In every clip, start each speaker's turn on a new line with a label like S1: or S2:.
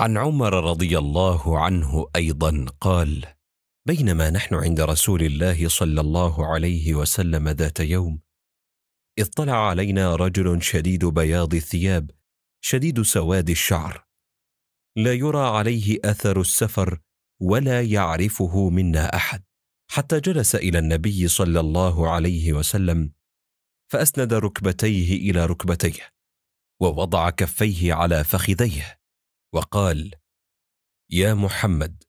S1: عن عمر رضي الله عنه ايضا قال بينما نحن عند رسول الله صلى الله عليه وسلم ذات يوم اطلع علينا رجل شديد بياض الثياب شديد سواد الشعر لا يرى عليه اثر السفر ولا يعرفه منا احد حتى جلس الى النبي صلى الله عليه وسلم فاسند ركبتيه الى ركبتيه ووضع كفيه على فخذيه وقال يا محمد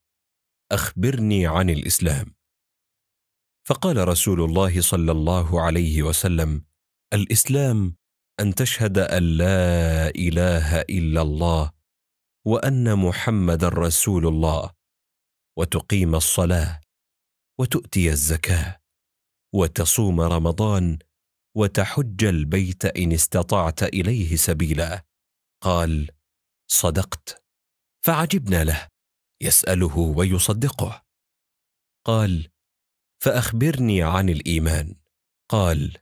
S1: اخبرني عن الاسلام فقال رسول الله صلى الله عليه وسلم الاسلام ان تشهد ان لا اله الا الله وان محمدا رسول الله وتقيم الصلاه وتؤتي الزكاه وتصوم رمضان وتحج البيت ان استطعت اليه سبيلا قال صدقت فعجبنا له يساله ويصدقه قال فاخبرني عن الايمان قال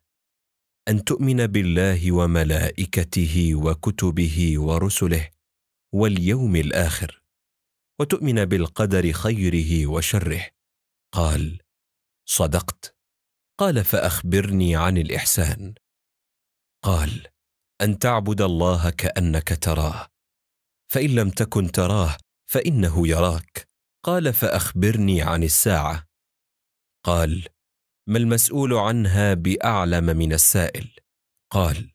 S1: ان تؤمن بالله وملائكته وكتبه ورسله واليوم الاخر وتؤمن بالقدر خيره وشره قال صدقت قال فاخبرني عن الاحسان قال ان تعبد الله كانك تراه فان لم تكن تراه فانه يراك قال فاخبرني عن الساعه قال ما المسؤول عنها باعلم من السائل قال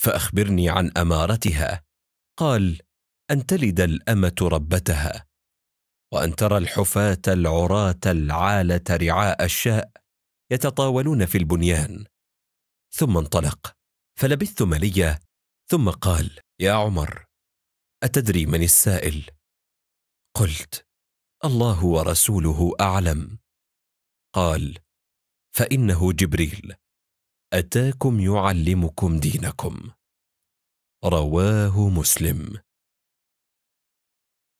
S1: فاخبرني عن امارتها قال ان تلد الامه ربتها وان ترى الحفاه العراه العاله رعاء الشاء يتطاولون في البنيان ثم انطلق فلبثت مليا ثم قال يا عمر أتدري من السائل؟ قلت الله ورسوله أعلم قال فإنه جبريل أتاكم يعلمكم دينكم رواه مسلم